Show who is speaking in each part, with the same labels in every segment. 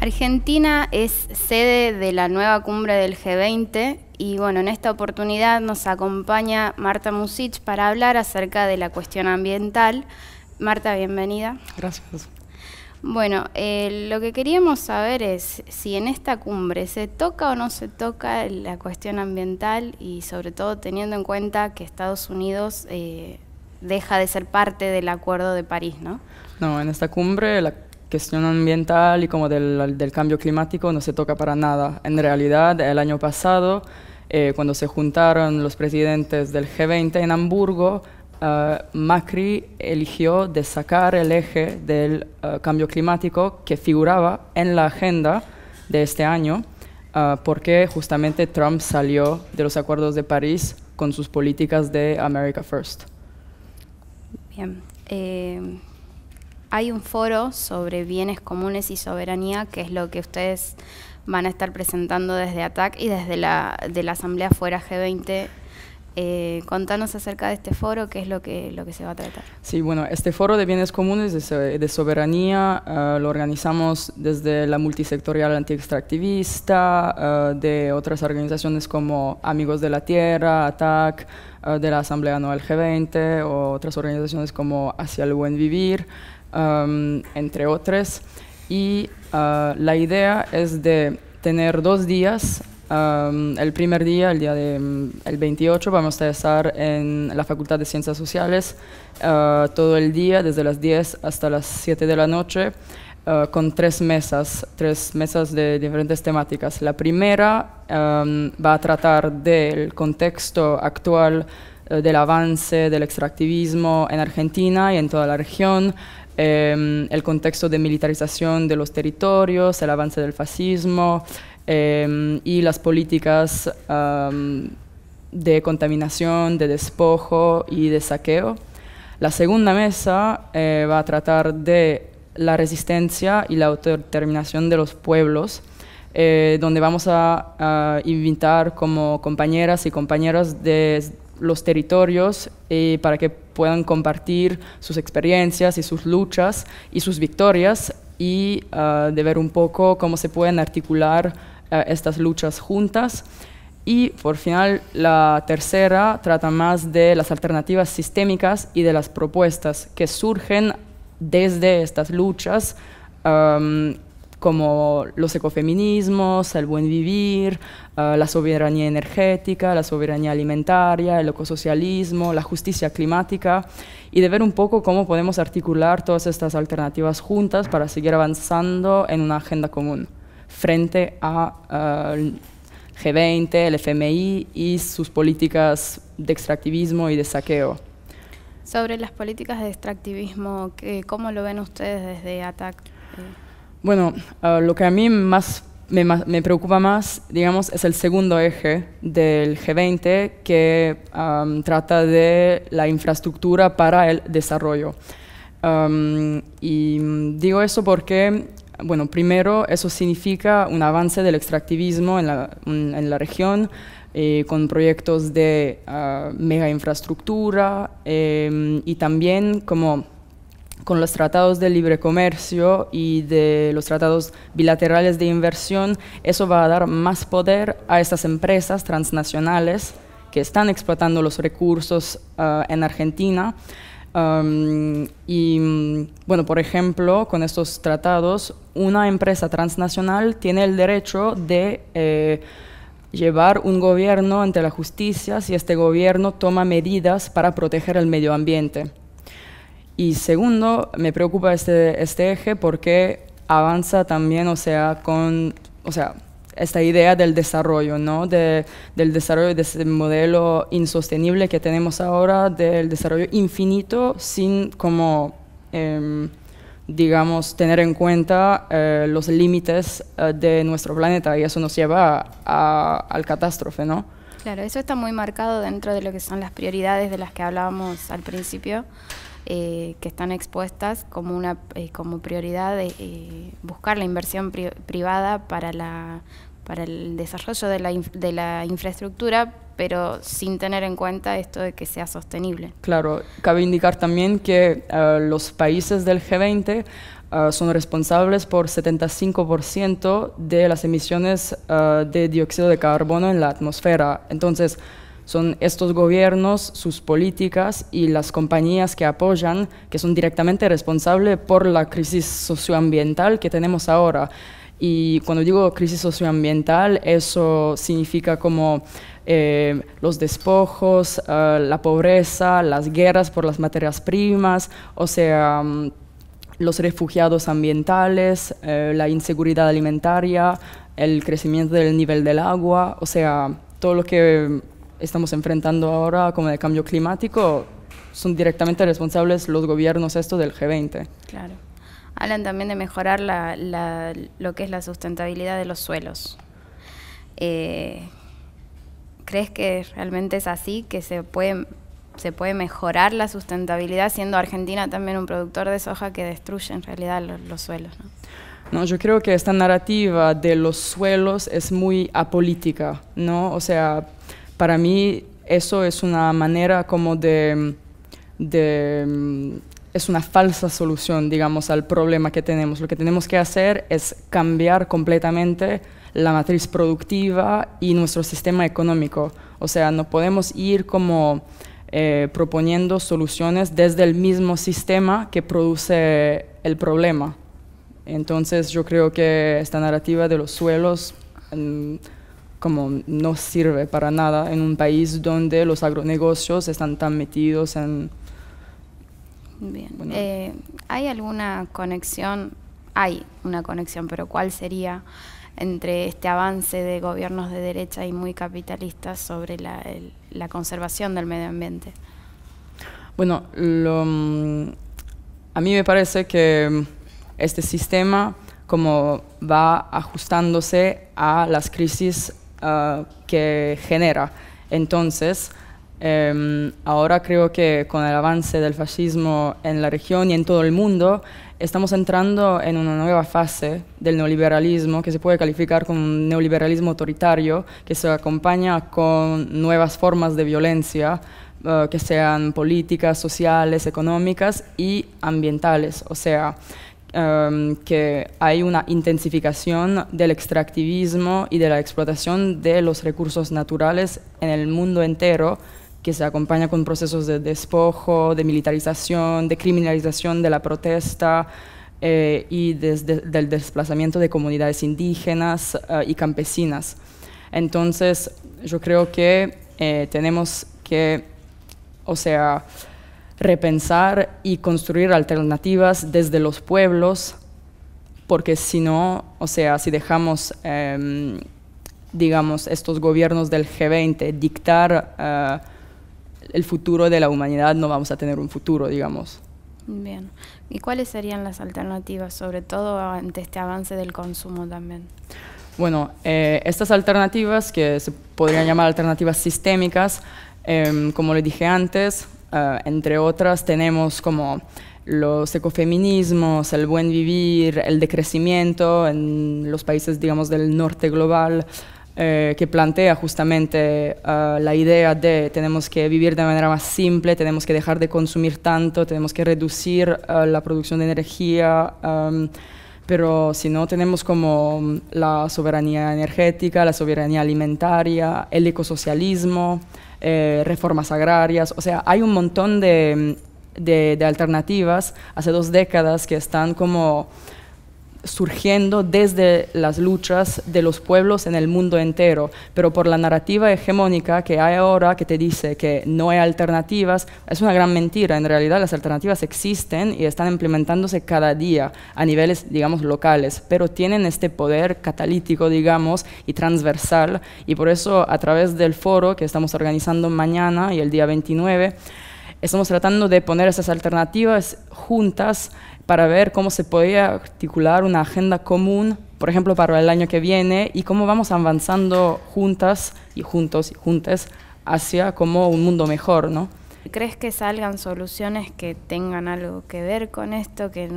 Speaker 1: Argentina es sede de la nueva cumbre del G20 y bueno, en esta oportunidad nos acompaña Marta Musich para hablar acerca de la cuestión ambiental. Marta, bienvenida. Gracias. Bueno, eh, lo que queríamos saber es si en esta cumbre se toca o no se toca la cuestión ambiental y sobre todo teniendo en cuenta que Estados Unidos eh, deja de ser parte del Acuerdo de París, ¿no?
Speaker 2: No, en esta cumbre la cuestión ambiental y como del, cambio climático no se toca para nada. En realidad, el año pasado, eh, cuando se juntaron los presidentes del G20 en Hamburgo, eh, Macri eligió de sacar el eje del eh, cambio climático que figuraba en la agenda de este año, porque justamente Trump salió de los acuerdos de París con sus políticas de America First.
Speaker 1: Bien hay un foro sobre bienes comunes y soberanía, que es lo que ustedes van a estar presentando desde ATAC y desde la, de la Asamblea Fuera G20 eh, contanos acerca de este foro, qué es lo que, lo que se va a tratar.
Speaker 2: Sí, bueno, este foro de bienes comunes de, de soberanía ah, lo organizamos desde la multisectorial antiextractivista, ah, de otras organizaciones como Amigos de la Tierra, ATAC, ah, de la Asamblea Anual G20 o otras organizaciones como Hacia el Buen Vivir entre otras. Y ah, la idea es de tener dos días. el primer día, el día del de, 28, mm, vamos a estar en la Facultad de Ciencias Sociales ah, todo el día, desde las 10 hasta las 7 de la noche. Ah, con tres mesas, tres mesas de diferentes temáticas. La primera va a tratar del contexto actual eh, del avance del extractivismo en Argentina y en toda la región, Em, el contexto de militarización de los territorios, el avance del fascismo em, y las políticas de contaminación, de despojo y de saqueo. La segunda mesa eh, va a tratar de la resistencia y la autodeterminación de los pueblos, eh, donde vamos a, invitar como compañeras y compañeros de los territorios eh, para que puedan compartir sus experiencias y sus luchas y sus victorias y ah, de ver un poco cómo se pueden articular ah, estas luchas juntas. Y por final, la tercera trata más de las alternativas sistémicas y de las propuestas que surgen desde estas luchas como los ecofeminismos, el buen vivir, eh, la soberanía energética, la soberanía alimentaria, el ecosocialismo, la justicia climática, y de ver un poco cómo podemos articular todas estas alternativas juntas para seguir avanzando en una agenda común frente a G20, eh, el FMI y sus políticas de extractivismo y de saqueo.
Speaker 1: Sobre las políticas de extractivismo, ¿cómo lo ven ustedes desde ATAC? Eh,
Speaker 2: bueno, lo que a mí más me, preocupa más, digamos, es el segundo eje del G20 que trata de la infraestructura para el desarrollo. y digo eso porque, bueno, primero eso significa un avance del extractivismo en la, región, eh, con proyectos de ah, mega infraestructura em, y también como con los tratados de libre comercio y de los tratados bilaterales de inversión, eso va a dar más poder a estas empresas transnacionales que están explotando los recursos ah, en Argentina. y mm, bueno, por ejemplo, con estos tratados, una empresa transnacional tiene el derecho de eh, llevar un gobierno ante la justicia si este gobierno toma medidas para proteger el medio ambiente. Y segundo, me preocupa este, este eje porque avanza también, o sea, con, o sea, esta idea del desarrollo, ¿no? De, del desarrollo de ese modelo insostenible que tenemos ahora, del desarrollo infinito sin como, em, digamos, tener en cuenta eh, los límites eh, de nuestro planeta y eso nos lleva a, al catástrofe, ¿no?
Speaker 1: Claro, eso está muy marcado dentro de lo que son las prioridades de las que hablábamos al principio eh, que están expuestas como una eh, como prioridad de, eh, buscar la inversión privada para la para el desarrollo de la, de la infraestructura, pero sin tener en cuenta esto de que sea sostenible.
Speaker 2: Claro, cabe indicar también que los países del G20 son responsables por 75% de las emisiones de dióxido de carbono en la atmósfera. Entonces, son estos gobiernos, sus políticas y las compañías que apoyan, que son directamente responsables por la crisis socioambiental que tenemos ahora. Y cuando digo crisis socioambiental, eso significa como eh, los despojos, eh, la pobreza, las guerras por las materias primas, o sea, mm, los refugiados ambientales, eh, la inseguridad alimentaria, el crecimiento del nivel del agua, o sea, todo lo que estamos enfrentando ahora como de cambio climático son directamente responsables los gobiernos esto del G20. Claro.
Speaker 1: Hablan también de mejorar lo que es la sustentabilidad de los suelos. Eh, ¿Crees que realmente es así, que se puede, se puede mejorar la sustentabilidad siendo Argentina también un productor de soja que destruye en realidad los, los suelos? ¿no?
Speaker 2: No, yo creo que esta narrativa de los suelos es muy apolítica, ¿no? O sea, para mí eso es una manera como de, mm, es una falsa solución, digamos, al problema que tenemos. Lo que tenemos que hacer es cambiar completamente la matriz productiva y nuestro sistema económico. O sea, no podemos ir como eh, proponiendo soluciones desde el mismo sistema que produce el problema. Entonces yo creo que esta narrativa de los suelos... Mm, como no sirve para nada en un país donde los agronegocios están tan metidos en...
Speaker 1: Eh, ¿Hay alguna conexión? Hay una conexión, pero ¿cuál sería entre este avance de gobiernos de derecha y muy capitalistas sobre la, conservación del medio ambiente?
Speaker 2: Bueno, mm, a mí me parece que este sistema como va ajustándose a las crisis Ah, que genera. Entonces, em, ahora creo que con el avance del fascismo en la región y en todo el mundo, estamos entrando en una nueva fase del neoliberalismo que se puede calificar como un neoliberalismo autoritario que se acompaña con nuevas formas de violencia ah, que sean políticas, sociales, económicas y ambientales. O sea, Em, que hay una intensificación del extractivismo y de la explotación de los recursos naturales en el mundo entero, que se acompaña con procesos de despojo, de militarización, de criminalización de la protesta eh, y del desplazamiento de comunidades indígenas eh, y campesinas. Entonces, yo creo que eh, tenemos que, o sea, repensar y construir alternativas desde los pueblos, porque si no, o sea, si dejamos, em, digamos, estos gobiernos del G20 dictar eh, el futuro de la humanidad, no vamos a tener un futuro, digamos.
Speaker 1: Bien. ¿Y cuáles serían las alternativas, sobre todo ante este avance del consumo también?
Speaker 2: Bueno, eh, estas alternativas, que se podrían llamar alternativas sistémicas, em, como le dije antes, eh, entre otras tenemos como los ecofeminismos, el buen vivir, el decrecimiento en los países, digamos, del norte global, eh, que plantea justamente eh, la idea de tenemos que vivir de manera más simple, tenemos que dejar de consumir tanto, tenemos que reducir la producción de energía. Em, pero si no tenemos como la soberanía energética, la soberanía alimentaria, el ecosocialismo, eh, reformas agrarias, o sea, hay un montón de, de, de alternativas hace dos décadas que están como surgiendo desde las luchas de los pueblos en el mundo entero, pero por la narrativa hegemónica que hay ahora que te dice que no hay alternativas, es una gran mentira. En realidad las alternativas existen y están implementándose cada día a niveles, digamos, locales, pero tienen este poder catalítico, digamos, y transversal, y por eso a través del foro que estamos organizando mañana y el día 29, Estamos tratando de poner esas alternativas juntas para ver cómo se podría articular una agenda común, por ejemplo, para el año que viene, y cómo vamos avanzando juntas y juntos y juntas hacia como un mundo mejor, ¿no?
Speaker 1: ¿Crees que salgan soluciones que tengan algo que ver con esto, que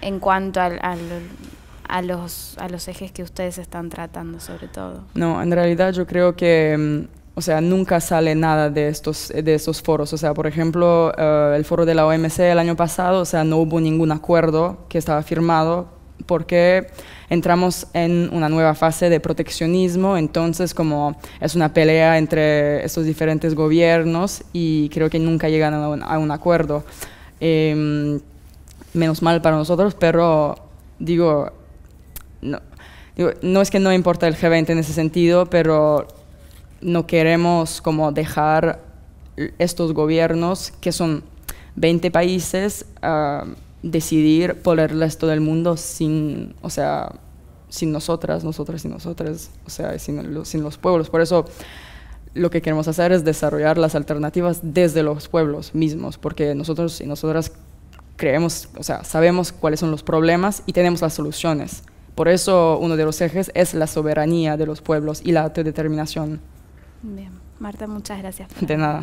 Speaker 1: en cuanto a los, a los ejes que ustedes están tratando sobre todo?
Speaker 2: No, en realidad yo creo que mm, o sea, nunca sale nada de estos, de estos foros. O sea, por ejemplo, eh, el foro de la OMC el año pasado, o sea, no hubo ningún acuerdo que estaba firmado porque entramos en una nueva fase de proteccionismo, entonces como es una pelea entre estos diferentes gobiernos y creo que nunca llegan a un, acuerdo. Em, menos mal para nosotros, pero digo no, digo, no es que no importa el G20 en ese sentido, pero no queremos como dejar estos gobiernos, que son 20 países, decidir por el resto del mundo sin, o sea, sin nosotras, nosotras y nosotras, o sea, sin, sin los pueblos. Por eso lo que queremos hacer es desarrollar las alternativas desde los pueblos mismos, porque nosotros y nosotras creemos, o sea, sabemos cuáles son los problemas y tenemos las soluciones. Por eso uno de los ejes es la soberanía de los pueblos y la autodeterminación.
Speaker 1: Bien, Marta, muchas gracias. De
Speaker 2: nada.